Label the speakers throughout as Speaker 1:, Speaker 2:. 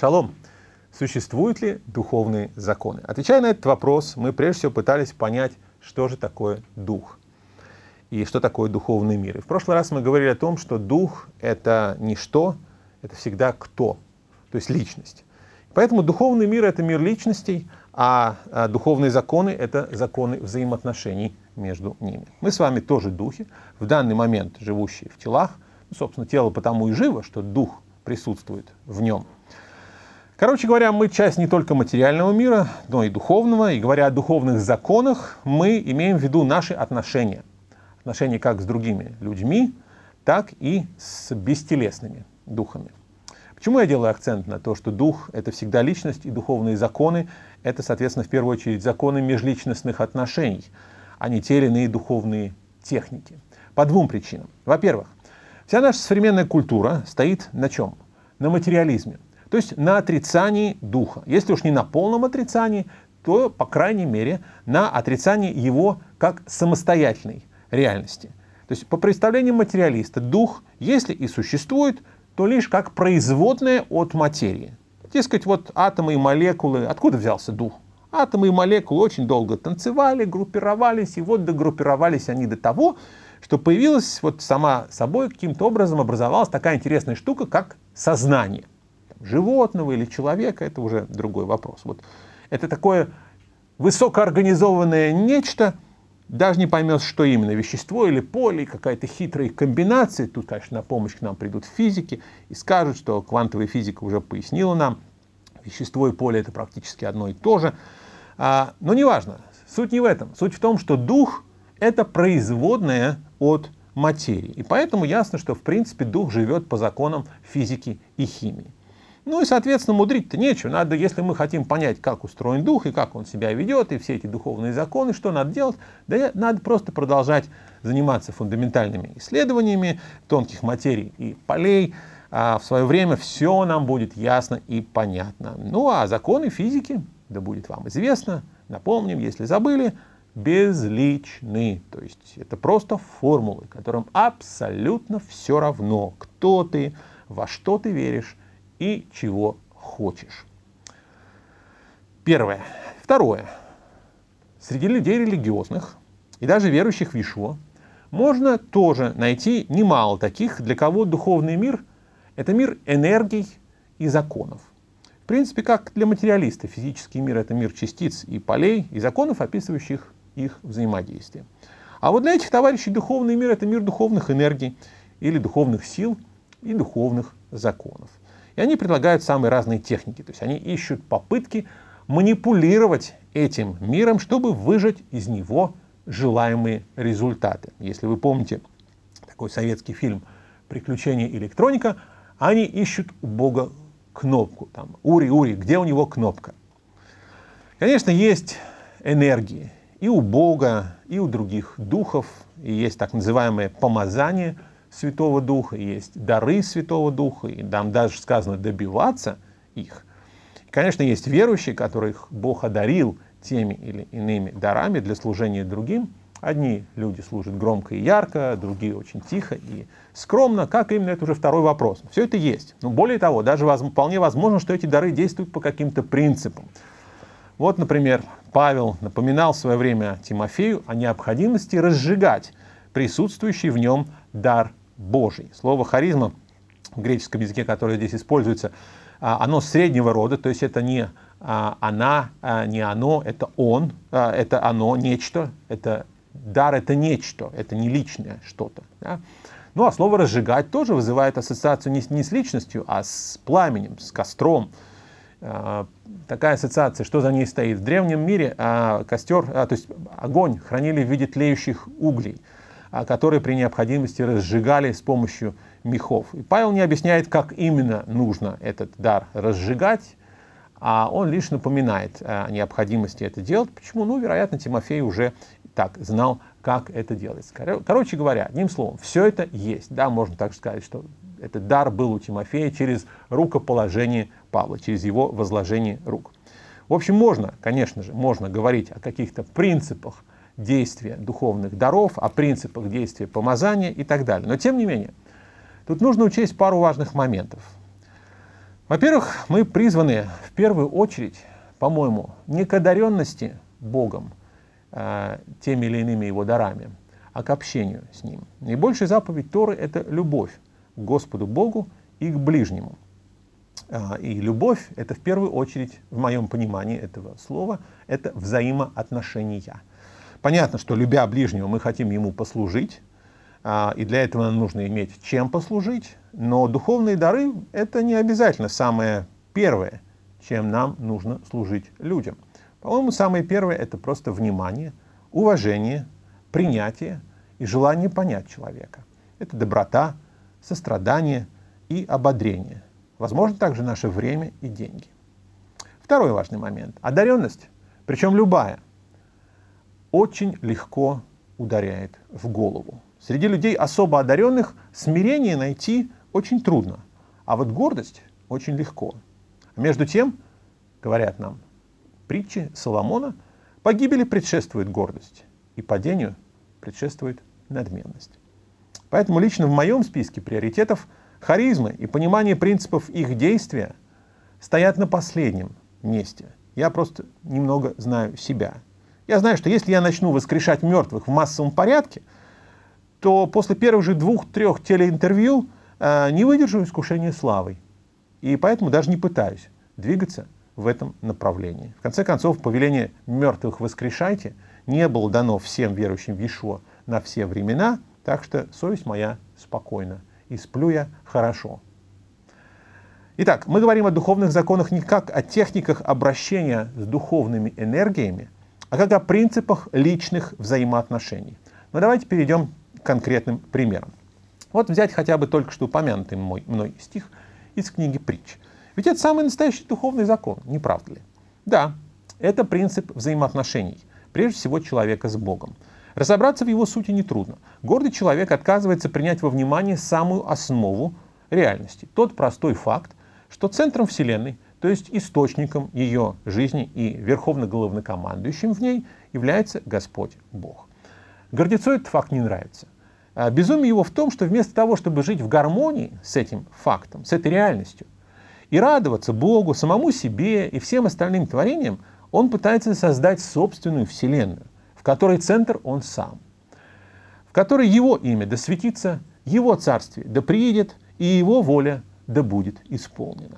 Speaker 1: Шалом. Существуют ли духовные законы? Отвечая на этот вопрос, мы прежде всего пытались понять, что же такое дух и что такое духовный мир. И в прошлый раз мы говорили о том, что дух — это не что, это всегда кто, то есть личность. Поэтому духовный мир — это мир личностей, а, а духовные законы — это законы взаимоотношений между ними. Мы с вами тоже духи, в данный момент живущие в телах. Ну, собственно, тело потому и живо, что дух присутствует в нем — Короче говоря, мы часть не только материального мира, но и духовного. И говоря о духовных законах, мы имеем в виду наши отношения. Отношения как с другими людьми, так и с бестелесными духами. Почему я делаю акцент на то, что дух — это всегда личность, и духовные законы — это, соответственно, в первую очередь законы межличностных отношений, а не те или иные духовные техники? По двум причинам. Во-первых, вся наша современная культура стоит на чем? На материализме. То есть на отрицании духа. Если уж не на полном отрицании, то, по крайней мере, на отрицании его как самостоятельной реальности. То есть по представлению материалиста дух, если и существует, то лишь как производное от материи. Дескать, вот атомы и молекулы, откуда взялся дух? Атомы и молекулы очень долго танцевали, группировались, и вот догруппировались они до того, что появилась вот сама собой каким-то образом образовалась такая интересная штука, как сознание – животного или человека, это уже другой вопрос. Вот это такое высокоорганизованное нечто, даже не поймет, что именно, вещество или поле, какая-то хитрая комбинация. Тут, конечно, на помощь к нам придут физики и скажут, что квантовая физика уже пояснила нам, вещество и поле это практически одно и то же. А, но неважно, суть не в этом. Суть в том, что дух это производное от материи. И поэтому ясно, что в принципе дух живет по законам физики и химии. Ну и, соответственно, мудрить-то нечего. Надо, если мы хотим понять, как устроен дух и как он себя ведет, и все эти духовные законы, что надо делать, да надо просто продолжать заниматься фундаментальными исследованиями тонких материй и полей. А в свое время все нам будет ясно и понятно. Ну а законы физики, да будет вам известно, напомним, если забыли, безличны. То есть это просто формулы, которым абсолютно все равно, кто ты, во что ты веришь, и чего хочешь. Первое. Второе. Среди людей религиозных и даже верующих в Ишуа можно тоже найти немало таких, для кого духовный мир – это мир энергий и законов. В принципе, как для материалиста, физический мир – это мир частиц и полей, и законов, описывающих их взаимодействие. А вот для этих товарищей духовный мир – это мир духовных энергий или духовных сил и духовных законов. И они предлагают самые разные техники, то есть они ищут попытки манипулировать этим миром, чтобы выжать из него желаемые результаты. Если вы помните такой советский фильм «Приключения электроника», они ищут у Бога кнопку. Там, ури, ури, где у него кнопка? Конечно, есть энергии и у Бога, и у других духов, и есть так называемое помазание – Святого Духа, есть дары Святого Духа, и нам даже сказано добиваться их. И, конечно, есть верующие, которых Бог одарил теми или иными дарами для служения другим. Одни люди служат громко и ярко, другие очень тихо и скромно. Как именно, это уже второй вопрос. Все это есть. Но более того, даже вполне возможно, что эти дары действуют по каким-то принципам. Вот, например, Павел напоминал в свое время Тимофею о необходимости разжигать присутствующий в нем дар Божий. Слово харизма в греческом языке, которое здесь используется, а, оно среднего рода, то есть это не а, она, а, не оно, это он, это оно, нечто, это дар, это нечто, это не личное что-то. Да? Ну а слово «разжигать» тоже вызывает ассоциацию не, не с личностью, а с пламенем, с костром. Такая ассоциация, что за ней стоит? В древнем мире костер, то есть огонь хранили в виде тлеющих углей – а, которые при необходимости разжигали с помощью мехов. И Павел не объясняет, как именно нужно этот дар разжигать, а он лишь напоминает а, о необходимости это делать. Почему? Ну, вероятно, Тимофей уже так знал, как это делается. Короче говоря, одним словом, все это есть. Да, можно так сказать, что этот дар был у Тимофея через рукоположение Павла, через его возложение рук. В общем, можно, конечно же, можно говорить о каких-то принципах, действия духовных даров, о принципах действия помазания и так далее. Но тем не менее, тут нужно учесть пару важных моментов. Во-первых, мы призваны в первую очередь, по-моему, не к одаренности Богом, э, теми или иными его дарами, а к общению с Ним. Наибольшая заповедь Торы – это любовь к Господу Богу и к ближнему. Э, и любовь – это в первую очередь, в моем понимании этого слова, это взаимоотношения. Понятно, что любя ближнего, мы хотим ему послужить, а, и для этого нам нужно иметь чем послужить, но духовные дары — это не обязательно самое первое, чем нам нужно служить людям. По-моему, самое первое — это просто внимание, уважение, принятие и желание понять человека. Это доброта, сострадание и ободрение. Возможно, также наше время и деньги. Второй важный момент — одаренность, причем любая — очень легко ударяет в голову. Среди людей особо одаренных смирение найти очень трудно, а вот гордость очень легко. Между тем, говорят нам, притчи Соломона, погибели предшествует гордость, и падению предшествует надменность. Поэтому лично в моем списке приоритетов харизмы и понимание принципов их действия стоят на последнем месте. Я просто немного знаю себя – я знаю, что если я начну воскрешать мертвых в массовом порядке, то после первых же двух-трех телеинтервью э, не выдержу искушения славой. И поэтому даже не пытаюсь двигаться в этом направлении. В конце концов, повеление «мертвых воскрешайте» не было дано всем верующим в Ишуа на все времена, так что совесть моя спокойна, и сплю я хорошо. Итак, мы говорим о духовных законах не как о техниках обращения с духовными энергиями, а как о принципах личных взаимоотношений. Но ну, давайте перейдем к конкретным примерам. Вот взять хотя бы только что упомянутый мой, мной стих из книги «Притч». Ведь это самый настоящий духовный закон, не правда ли? Да, это принцип взаимоотношений, прежде всего человека с Богом. Разобраться в его сути нетрудно. Гордый человек отказывается принять во внимание самую основу реальности, тот простой факт, что центром Вселенной – то есть источником ее жизни и верховным главнокомандующим в ней является Господь Бог. Гордецу этот факт не нравится. А, безумие его в том, что вместо того, чтобы жить в гармонии с этим фактом, с этой реальностью, и радоваться Богу, самому себе и всем остальным творениям, он пытается создать собственную вселенную, в которой центр он сам, в которой его имя да светится, его царствие да приедет, и его воля да будет исполнена.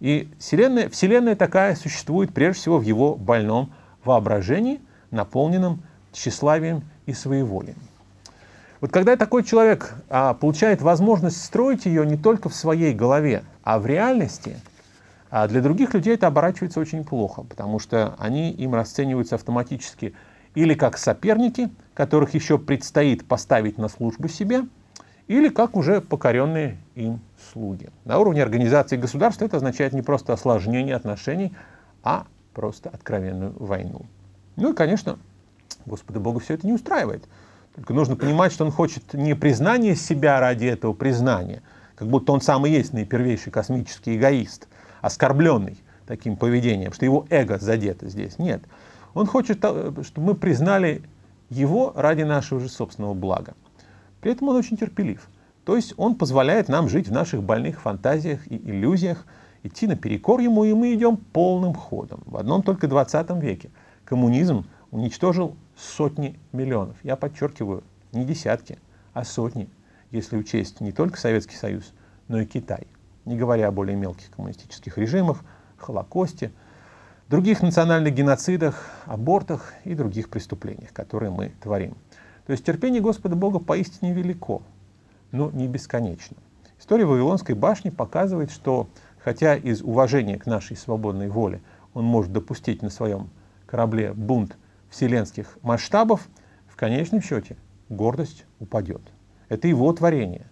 Speaker 1: И Вселенная, Вселенная такая существует прежде всего в его больном воображении, наполненном тщеславием и своеволием. Вот когда такой человек а, получает возможность строить ее не только в своей голове, а в реальности, а для других людей это оборачивается очень плохо, потому что они им расцениваются автоматически или как соперники, которых еще предстоит поставить на службу себе – или как уже покоренные им слуги. На уровне организации государства это означает не просто осложнение отношений, а просто откровенную войну. Ну и, конечно, Господа Бога все это не устраивает. Только нужно понимать, что он хочет не признание себя ради этого признания, как будто он сам и есть наипервейший космический эгоист, оскорбленный таким поведением, что его эго задето здесь. Нет. Он хочет, э, чтобы мы признали его ради нашего же собственного блага. При этом он очень терпелив. То есть он позволяет нам жить в наших больных фантазиях и иллюзиях, идти наперекор ему, и мы идем полным ходом. В одном только 20 веке коммунизм уничтожил сотни миллионов. Я подчеркиваю, не десятки, а сотни, если учесть не только Советский Союз, но и Китай. Не говоря о более мелких коммунистических режимах, Холокосте, других национальных геноцидах, абортах и других преступлениях, которые мы творим. То есть терпение Господа Бога поистине велико, но не бесконечно. История Вавилонской башни показывает, что хотя из уважения к нашей свободной воле он может допустить на своем корабле бунт вселенских масштабов, в конечном счете гордость упадет. Это его творение,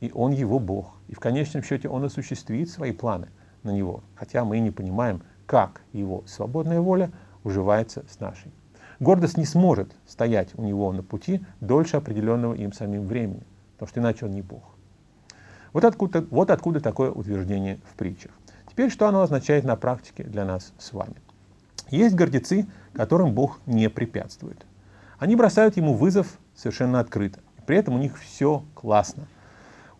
Speaker 1: и он его Бог. И в конечном счете он осуществит свои планы на него, хотя мы и не понимаем, как его свободная воля уживается с нашей гордость не сможет стоять у него на пути дольше определенного им самим времени, потому что иначе он не Бог. Вот откуда, вот откуда такое утверждение в притчах. Теперь что оно означает на практике для нас с вами? Есть гордецы, которым Бог не препятствует. Они бросают ему вызов совершенно открыто. И при этом у них все классно.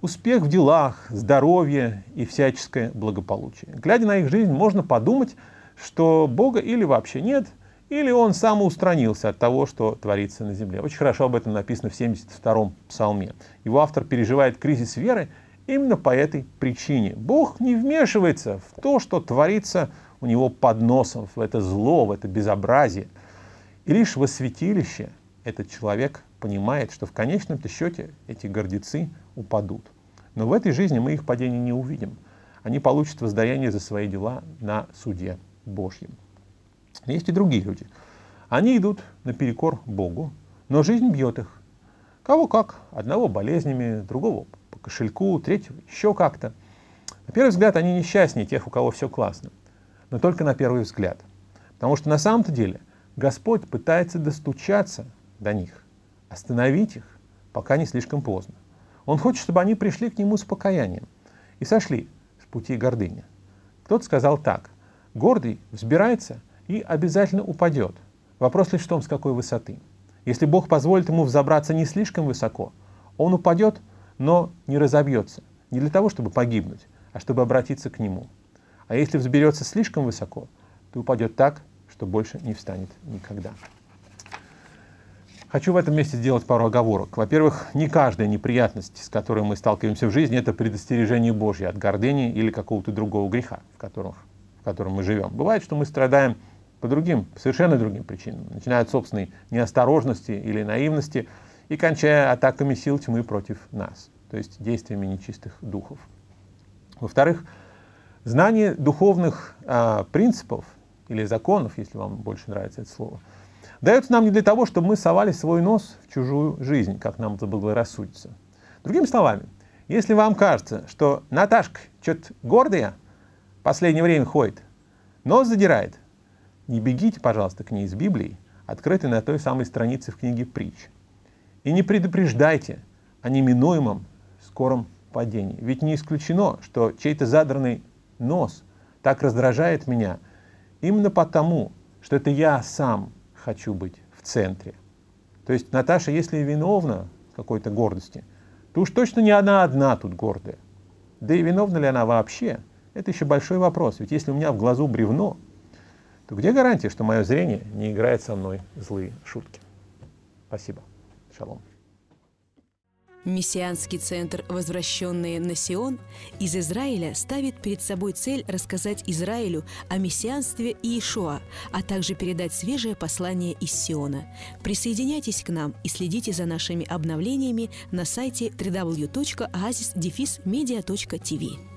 Speaker 1: Успех в делах, здоровье и всяческое благополучие. Глядя на их жизнь, можно подумать, что Бога или вообще нет – или он самоустранился от того, что творится на земле. Очень хорошо об этом написано в 72-м псалме. Его автор переживает кризис веры именно по этой причине. Бог не вмешивается в то, что творится у него под носом, в это зло, в это безобразие. И лишь во святилище этот человек понимает, что в конечном-то счете эти гордецы упадут. Но в этой жизни мы их падение не увидим. Они получат воздаяние за свои дела на суде Божьем. Есть и другие люди. Они идут наперекор Богу, но жизнь бьет их. Кого как, одного болезнями, другого по кошельку, третьего еще как-то. На первый взгляд они несчастнее тех, у кого все классно, но только на первый взгляд. Потому что на самом-то деле Господь пытается достучаться до них, остановить их, пока не слишком поздно. Он хочет, чтобы они пришли к Нему с покаянием и сошли с пути гордыни. Кто-то сказал так, гордый взбирается – и обязательно упадет. Вопрос лишь в том, с какой высоты. Если Бог позволит ему взобраться не слишком высоко, он упадет, но не разобьется. Не для того, чтобы погибнуть, а чтобы обратиться к нему. А если взберется слишком высоко, то упадет так, что больше не встанет никогда. Хочу в этом месте сделать пару оговорок. Во-первых, не каждая неприятность, с которой мы сталкиваемся в жизни, это предостережение Божье от гордыни или какого-то другого греха, в котором, в котором мы живем. Бывает, что мы страдаем по другим, совершенно другим причинам, начиная от собственной неосторожности или наивности и кончая атаками сил тьмы против нас, то есть действиями нечистых духов. Во-вторых, знание духовных а, принципов или законов, если вам больше нравится это слово, дается нам не для того, чтобы мы совали свой нос в чужую жизнь, как нам заблагорассудится. Другими словами, если вам кажется, что Наташка что-то гордая, последнее время ходит, нос задирает, не бегите, пожалуйста, к ней из Библии, открытой на той самой странице в книге «Притч». И не предупреждайте о неминуемом скором падении. Ведь не исключено, что чей-то задранный нос так раздражает меня именно потому, что это я сам хочу быть в центре. То есть Наташа, если и виновна какой-то гордости, то уж точно не она одна тут гордая. Да и виновна ли она вообще, это еще большой вопрос. Ведь если у меня в глазу бревно, то где гарантия, что мое зрение не играет со мной злые шутки? Спасибо. Шалом. Мессианский центр «Возвращенные на Сион» из Израиля ставит перед собой цель рассказать Израилю о мессианстве Иешуа, а также передать свежее послание из Сиона. Присоединяйтесь к нам и следите за нашими обновлениями на сайте www.oasis-media.tv.